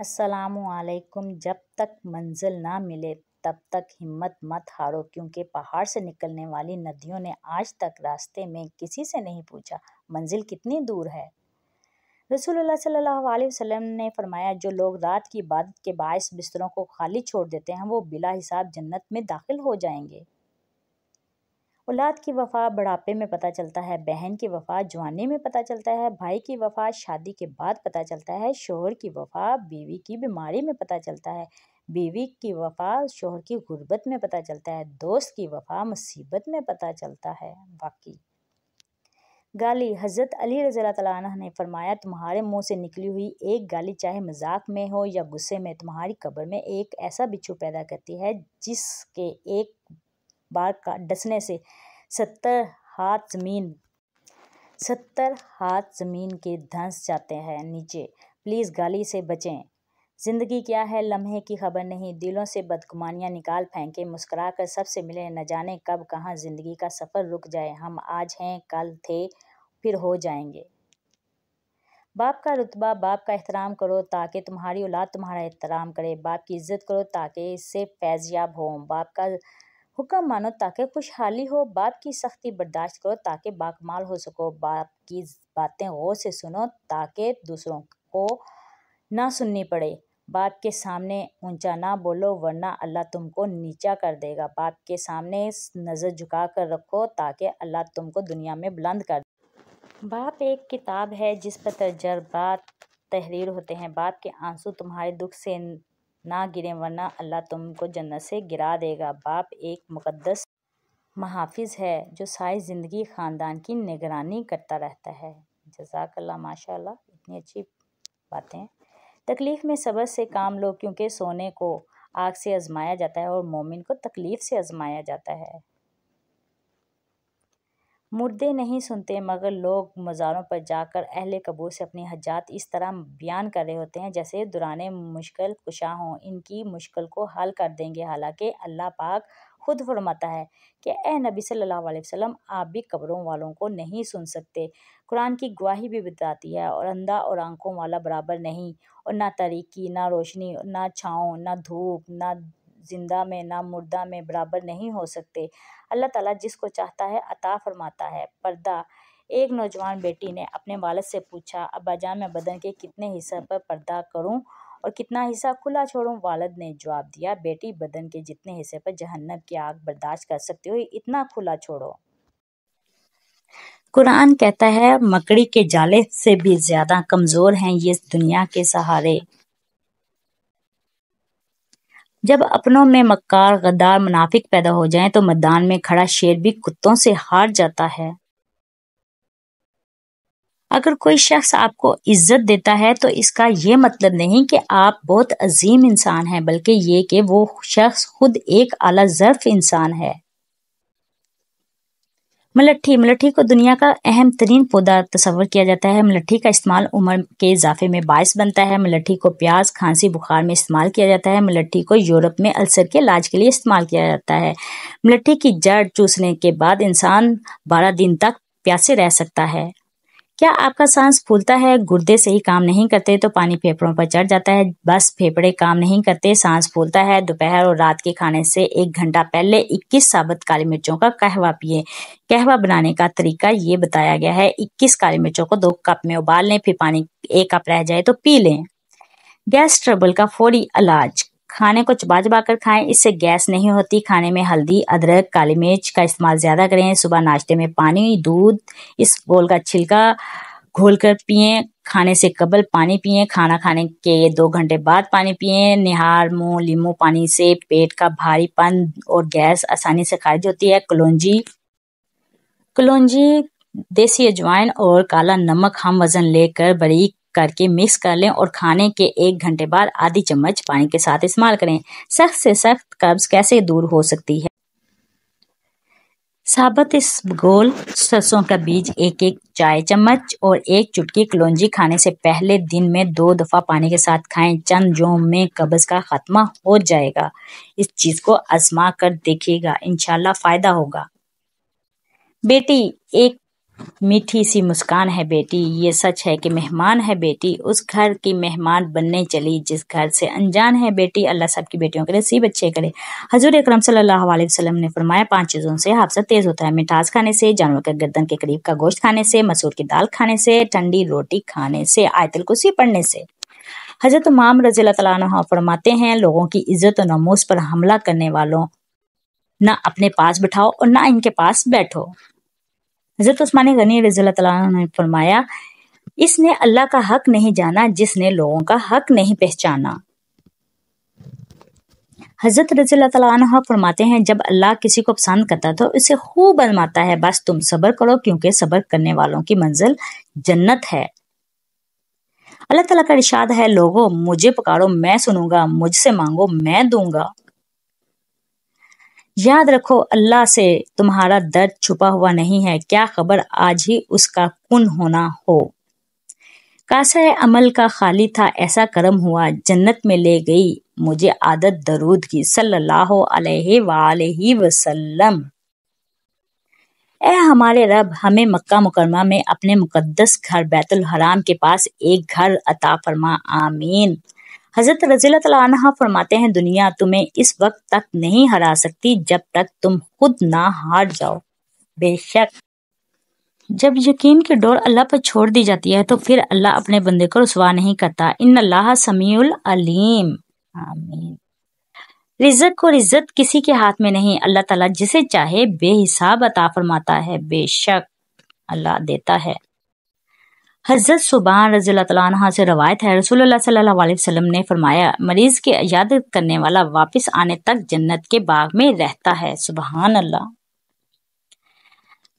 असलकुम जब तक मंजिल ना मिले तब तक हिम्मत मत हारो क्योंकि पहाड़ से निकलने वाली नदियों ने आज तक रास्ते में किसी से नहीं पूछा मंजिल कितनी दूर है रसूलुल्लाह सल्लल्लाहु अलैहि वसल्लम ने फरमाया जो लोग रात की इबादत के बायस बिस्तरों को खाली छोड़ देते हैं वो बिला हिसाब जन्नत में दाखिल हो जाएंगे औलाद की वफ़ा बढ़ापे में पता चलता है बहन की वफ़ा जवानी में पता चलता है भाई की वफ़ा शादी के बाद पता चलता है शोहर की वफ़ा बीवी की बीमारी में पता चलता है बीवी की वफ़ा शोहर की गुर्बत में पता चलता है दोस्त की वफ़ा मुसीबत में पता चलता है बाकी गाली हज़रत अली रज़ी तला ने फरमाया तुम्हारे मुंह से निकली हुई एक गाली चाहे मजाक में हो या गुस्से में तुम्हारी कब्र में एक ऐसा बिच्छू पैदा करती है जिसके एक बार का डसने से सत्तर हाथ ज़मीन सत्तर हाथ ज़मीन के धंस जाते हैं नीचे प्लीज़ गाली से बचें ज़िंदगी क्या है लम्हे की खबर नहीं दिलों से बदगुमानियाँ निकाल फेंके मुस्करा कर सबसे मिले न जाने कब कहाँ ज़िंदगी का सफ़र रुक जाए हम आज हैं कल थे फिर हो जाएंगे बाप का रुतबा बाप का एहतराम करो ताकि तुम्हारी औलाद तुम्हारा एहतराम करे बाप की इज्जत करो ताकि इससे फैज़ याब हों बाप का हुक्म मानो ताकि खुशहाली हो बाप की सख्ती बर्दाश्त करो ताकि बाकमाल हो सको बाप की बातें गौर से सुनो ताकि दूसरों को ना सुननी पड़े बाप के सामने ऊंचा ना बोलो वरना अल्लाह तुमको नीचा कर देगा बाप के सामने नज़र झुका कर रखो ताकि अल्लाह तुमको दुनिया में बुलंद कर दे बाप एक किताब है जिस पर तजर्बात तहरीर होते हैं बाप के आंसू तुम्हारे दुख से ना गिरें वरना अल्लाह तुमको जन्नत से गिरा देगा बाप एक मुकद्दस महाफिज है जो सारी ज़िंदगी ख़ानदान की निगरानी करता रहता है जजाकल्ला माशा इतनी अच्छी बातें तकलीफ़ में सबर से काम लो क्योंकि सोने को आग से आजमाया जाता है और मोमिन को तकलीफ़ से आजमाया जाता है मुर्दे नहीं सुनते मगर लोग मज़ारों पर जाकर अहल कबूर से अपनी हजात इस तरह बयान कर रहे होते हैं जैसे दुराने मुश्किल कुशा हों इनकी मुश्किल को हल कर देंगे हालांकि अल्लाह पाक खुद फरमाता है कि ए नबी सल्लल्लाहु अलैहि वसल्लम आप भी कब्रों वालों को नहीं सुन सकते कुरान की गवाही भी बताती है और अंधा और आंखों वाला बराबर नहीं और ना तरीकी ना रोशनी ना छाँव ना धूप ना ज़िंदा में ना मुर्दा में बराबर नहीं हो सकते अल्लाह ताला जिसको चाहता है अता फरमाता है पर्दा एक नौजवान बेटी ने अपने वालद से पूछा अब्बा जान मैं बदन के कितने हिस्से पर पर्दा करूं और कितना हिस्सा खुला छोड़ूं वालद ने जवाब दिया बेटी बदन के जितने हिस्से पर जहन्नम की आग बर्दाश्त कर सकते हो इतना खुला छोड़ो कुरान कहता है मकड़ी के जाले से भी ज़्यादा कमज़ोर हैं ये दुनिया के सहारे जब अपनों में मक्कार गद्दार मुनाफिक पैदा हो जाए तो मैदान में खड़ा शेर भी कुत्तों से हार जाता है अगर कोई शख्स आपको इज्जत देता है तो इसका यह मतलब नहीं कि आप बहुत अजीम इंसान हैं बल्कि ये कि वो शख्स खुद एक आला जर्फ इंसान है मलट्ठी मतलब मलट्ठी मतलब को दुनिया का अहम तरीन पौधा तस्वर किया जाता है मलट्ठी मतलब का इस्तेमाल उम्र के इजाफे में बायस बनता है मलट्ठी को प्याज खांसी बुखार में इस्तेमाल किया जाता है मलट्ठी को यूरोप में अल्सर के इलाज के लिए इस्तेमाल किया जाता है मलट्ठी की जड़ चूसने के बाद इंसान बारह दिन तक प्यासे रह सकता है क्या आपका सांस फूलता है गुर्दे सही काम नहीं करते तो पानी फेफड़ों पर चढ़ जाता है बस फेफड़े काम नहीं करते सांस फूलता है दोपहर और रात के खाने से एक घंटा पहले 21 साबुत काली मिर्चों का कहवा पिए कहवा बनाने का तरीका ये बताया गया है 21 काली मिर्चों को दो कप में उबाल लें फिर पानी एक कप रह जाए तो पी लें गैस ट्रबल का फौरी इलाज खाने को चबा चबा कर खाएं इससे गैस नहीं होती खाने में हल्दी अदरक काली मिर्च का इस्तेमाल ज़्यादा करें सुबह नाश्ते में पानी दूध इस गोल का छिलका घोल कर पिए खाने से कबल पानी पिए खाना खाने के दो घंटे बाद पानी पिए निहार मुँह लीम पानी से पेट का भारीपन और गैस आसानी से खारिज होती है कलौजी कलौजी देसी अजवाइन और काला नमक हम वज़न लेकर बड़ी करके मिक्स कर लें और खाने के एक घंटे बाद आधी चम्मच पानी के साथ इस्तेमाल करें सख्त से सख्त कब्ज कैसे दूर हो सकती है साबत इस गोल सरसों का बीज एक एक चाय चम्मच और एक चुटकी कलौजी खाने से पहले दिन में दो दफ़ा पानी के साथ खाएं चंद जोम में कब्ज़ का खात्मा हो जाएगा इस चीज़ को आजमा कर देखिएगा इनशाला फ़ायदा होगा बेटी एक मीठी सी मुस्कान है बेटी ये सच है कि मेहमान है बेटी उस घर की मेहमान बनने चली जिस घर से अनजान है बेटी अल्लाह सब की बेटियों के नसीब अच्छे करे हजूर अक्रम सल्लल्लाहु अलैहि वसल्लम ने फरमाया पांच चीज़ों से हादसा तेज़ होता है मिठास खाने से जानवर के गर्दन के करीब का गोश्त खाने से मसूर की दाल खाने से ठंडी रोटी खाने से आयतल कुर्सी पढ़ने से हजरत माम रजील तला फरमाते हैं लोगों की इज्जत और नमोज पर हमला करने वालों ना अपने पास बिठाओ और ना इनके पास बैठो हज़रत उस्मानी गनी रज़ी ने फरमाया इसने अल्लाह का हक नहीं जाना जिसने लोगों का हक नहीं पहचाना हज़रत रजील तला फरमाते हैं जब अल्लाह किसी को पसंद करता तो उसे खूब आजमाता है बस तुम सबर करो क्योंकि सबर करने वालों की मंजिल जन्नत है अल्लाह तला का इशाद है लोगों मुझे पकाड़ो मैं सुनूंगा मुझसे मांगो मैं दूंगा याद रखो अल्लाह से तुम्हारा दर्द छुपा हुआ नहीं है क्या खबर आज ही उसका कुन होना हो कासा अमल का खाली था ऐसा करम हुआ जन्नत में ले गई मुझे आदत दरूद की सल्लल्लाहु अलैहि वसल्लम ए हमारे रब हमें मक्का मुकरमा में अपने मुकद्दस घर बैतुल हराम के पास एक घर अता फरमा आमीन हजरत रजील तला फरमाते हैं दुनिया तुम्हें इस वक्त तक नहीं हरा सकती जब तक तुम खुद ना हार जाओ बेशक जब यकीन की डोर अल्लाह पर छोड़ दी जाती है तो फिर अल्लाह अपने बंदे को रसवा नहीं करता इन अल्लाह समीउल अलीम आमीन रिजत को रिजत किसी के हाथ में नहीं अल्लाह ताला जिसे चाहे बेहिसाब अता फरमाता है बेशक अल्लाह देता है हज़रत सुबान रजील तला से रवायत है रसूल ने फरमाया मरीज़ के याद करने वाला वापस आने तक जन्नत के बाग में रहता है सुबहान अल्लाह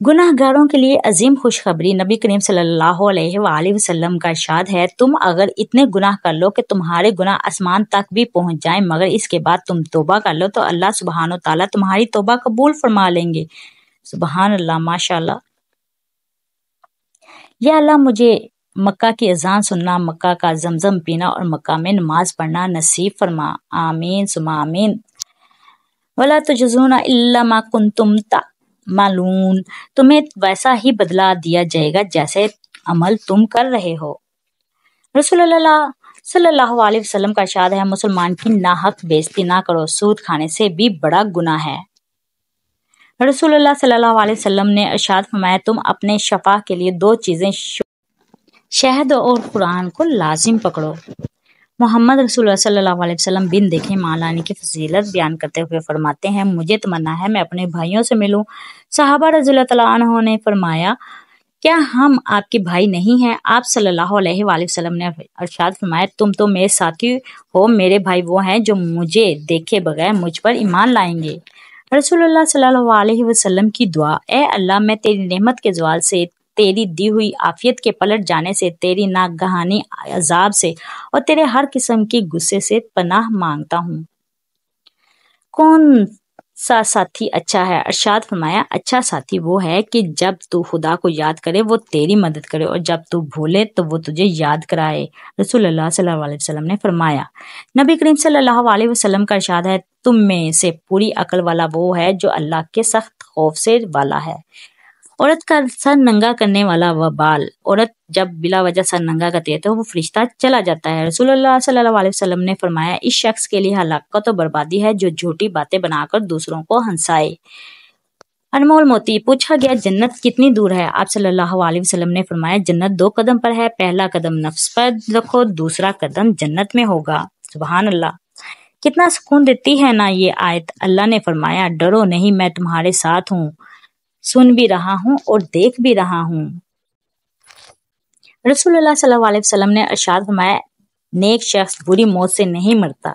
गुनाहगारों के लिए अजीम खुशखबरी नबी करीम सल्लल्लाहु अलैहि वसल्लम का इशाद है तुम अगर इतने गुनाह कर लो कि तुम्हारे गुनाह आसमान तक भी पहुंच जाए मगर इसके बाद तुम तोबा कर लो तो अल्लाह सुबहान तला तुम्हारी तोबा कबूल फरमा लेंगे सुबहान अल्लाह माशाल्लाह या अल्लाह मुझे मक्का की अजान सुनना मक्का का जमजम पीना और मक्का में नमाज पढ़ना नसीब फरमा आमीन सुमा आमीन वला तो इल्ला मा कुन मालून तुम्हें वैसा ही बदला दिया जाएगा जैसे अमल तुम कर रहे हो रसूल सल्लल्लाहु अलैहि वसल्लम का इरशाद है मुसलमान की नाहक बेइज्जती ना करो सूद खाने से भी बड़ा गुना है रसूल सल्लल्लाहु अलैहि ने अर्शाद फरमाया तुम अपने शफा के लिए दो चीज़ें शहद और कुरान को लाजिम पकड़ो मोहम्मद रसूल सल्लल्लाहु अलैहि बिन देखे मालानी की फजीलत बयान करते हुए फरमाते हैं मुझे तमन्ना है मैं अपने भाइयों से मिलूँ साहबा रजील तला ने फरमाया क्या हम आपके भाई नहीं हैं आप सल्लल्लाहु अलैहि वसल्लम ने अर्शाद फरमाया तुम तो मेरे साथी हो मेरे भाई वो हैं जो मुझे देखे बगैर मुझ पर ईमान लाएंगे रसूलुल्लाह सल्लल्लाहु अलैहि वसल्लम की दुआ ए अल्लाह मैं तेरी नेमत के जवाल से तेरी दी हुई आफियत के पलट जाने से तेरी नागहानी अजाब से और तेरे हर किस्म के गुस्से से पनाह मांगता हूँ कौन सा साथी अच्छा है अरशाद फरमाया अच्छा साथी वो है कि जब तू खुदा को याद करे वो तेरी मदद करे और जब तू भूले तो वो तुझे याद कराए रसूल अल्लाह सल्लल्लाहु अलैहि वसल्लम ने फरमाया नबी करीम सल्लल्लाहु अलैहि वसल्लम का अरशाद है तुम में से पूरी अकल वाला वो है जो अल्लाह के सख्त खौफ से वाला है औरत का सर नंगा करने वाला वह बाल औरत जब बिला वजह सर नंगा करती है तो वो फरिश्ता चला जाता है रसूलुल्लाह ने फरमाया इस शख्स के लिए हलाकत और बर्बादी है जो झूठी बातें बनाकर दूसरों को हंसाए अनमोल मोती पूछा गया जन्नत कितनी दूर है आप सल्लल्लाहु अलैहि वसल्लम ने फरमाया जन्नत दो कदम पर है पहला कदम नफ्स पर रखो दूसरा कदम जन्नत में होगा सुबहान अल्लाह कितना सुकून देती है ना ये आयत अल्लाह ने फरमाया डरो नहीं मैं तुम्हारे साथ हूँ सुन भी रहा हूँ और देख भी रहा हूँ रसूलुल्लाह सल्लल्लाहु अलैहि वसल्लम ने अरशाद फरमाया नेक शख्स बुरी मौत से नहीं मरता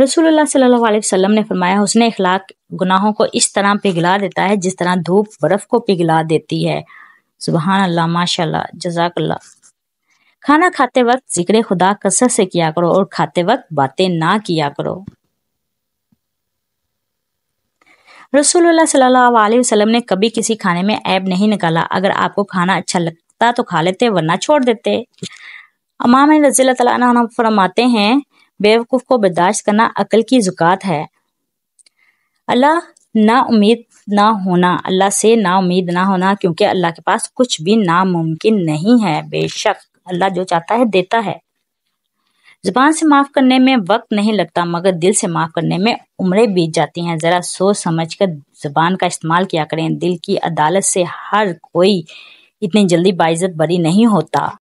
रसूलुल्लाह सल्लल्लाहु अलैहि वसल्लम ने फरमाया उसने अखलाक गुनाहों को इस तरह पिघला देता है जिस तरह धूप बर्फ को पिघला देती है सुबह अल्लाह माशाल्लाह जजाकल्ला खाना खाते वक्त जिक्र खुदा कसर से किया करो और खाते वक्त बातें ना किया करो रसूलुल्लाह सल्लल्लाहु अलैहि वसल्लम ने कभी किसी खाने में ऐब नहीं निकाला अगर आपको खाना अच्छा लगता तो खा लेते वरना छोड़ देते अमाम रजील फरमाते हैं बेवकूफ़ को बर्दाश्त करना अकल की ज़ुकात है अल्लाह ना उम्मीद ना होना अल्लाह से ना उम्मीद ना होना क्योंकि अल्लाह के पास कुछ भी नामुमकिन नहीं है बेशक अल्लाह जो चाहता है देता है जुबान से माफ करने में वक्त नहीं लगता मगर दिल से माफ करने में उम्रें बीत जाती हैं जरा सोच समझ कर जुबान का इस्तेमाल किया करें दिल की अदालत से हर कोई इतनी जल्दी बाइज्जत बरी नहीं होता